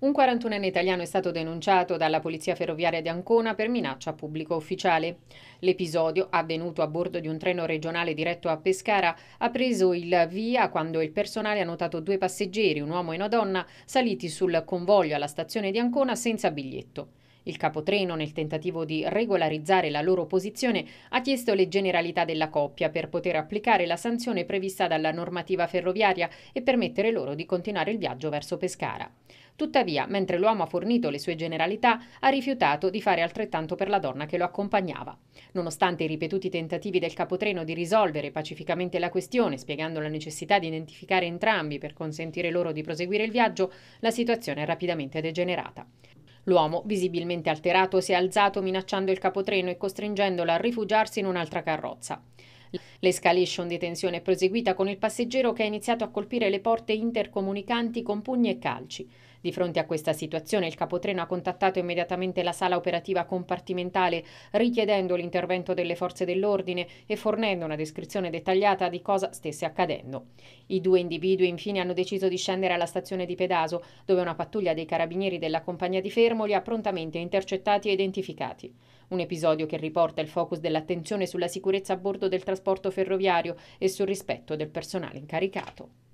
Un 41enne italiano è stato denunciato dalla Polizia Ferroviaria di Ancona per minaccia a pubblico ufficiale. L'episodio, avvenuto a bordo di un treno regionale diretto a Pescara, ha preso il via quando il personale ha notato due passeggeri, un uomo e una donna, saliti sul convoglio alla stazione di Ancona senza biglietto. Il capotreno, nel tentativo di regolarizzare la loro posizione, ha chiesto le generalità della coppia per poter applicare la sanzione prevista dalla normativa ferroviaria e permettere loro di continuare il viaggio verso Pescara. Tuttavia, mentre l'uomo ha fornito le sue generalità, ha rifiutato di fare altrettanto per la donna che lo accompagnava. Nonostante i ripetuti tentativi del capotreno di risolvere pacificamente la questione, spiegando la necessità di identificare entrambi per consentire loro di proseguire il viaggio, la situazione è rapidamente degenerata. L'uomo, visibilmente alterato, si è alzato minacciando il capotreno e costringendolo a rifugiarsi in un'altra carrozza. L'escalation di tensione è proseguita con il passeggero che ha iniziato a colpire le porte intercomunicanti con pugni e calci. Di fronte a questa situazione il capotreno ha contattato immediatamente la sala operativa compartimentale richiedendo l'intervento delle forze dell'ordine e fornendo una descrizione dettagliata di cosa stesse accadendo. I due individui infine hanno deciso di scendere alla stazione di Pedaso dove una pattuglia dei carabinieri della compagnia di fermo li ha prontamente intercettati e identificati. Un episodio che riporta il focus dell'attenzione sulla sicurezza a bordo del trasporto trasporto ferroviario e sul rispetto del personale incaricato.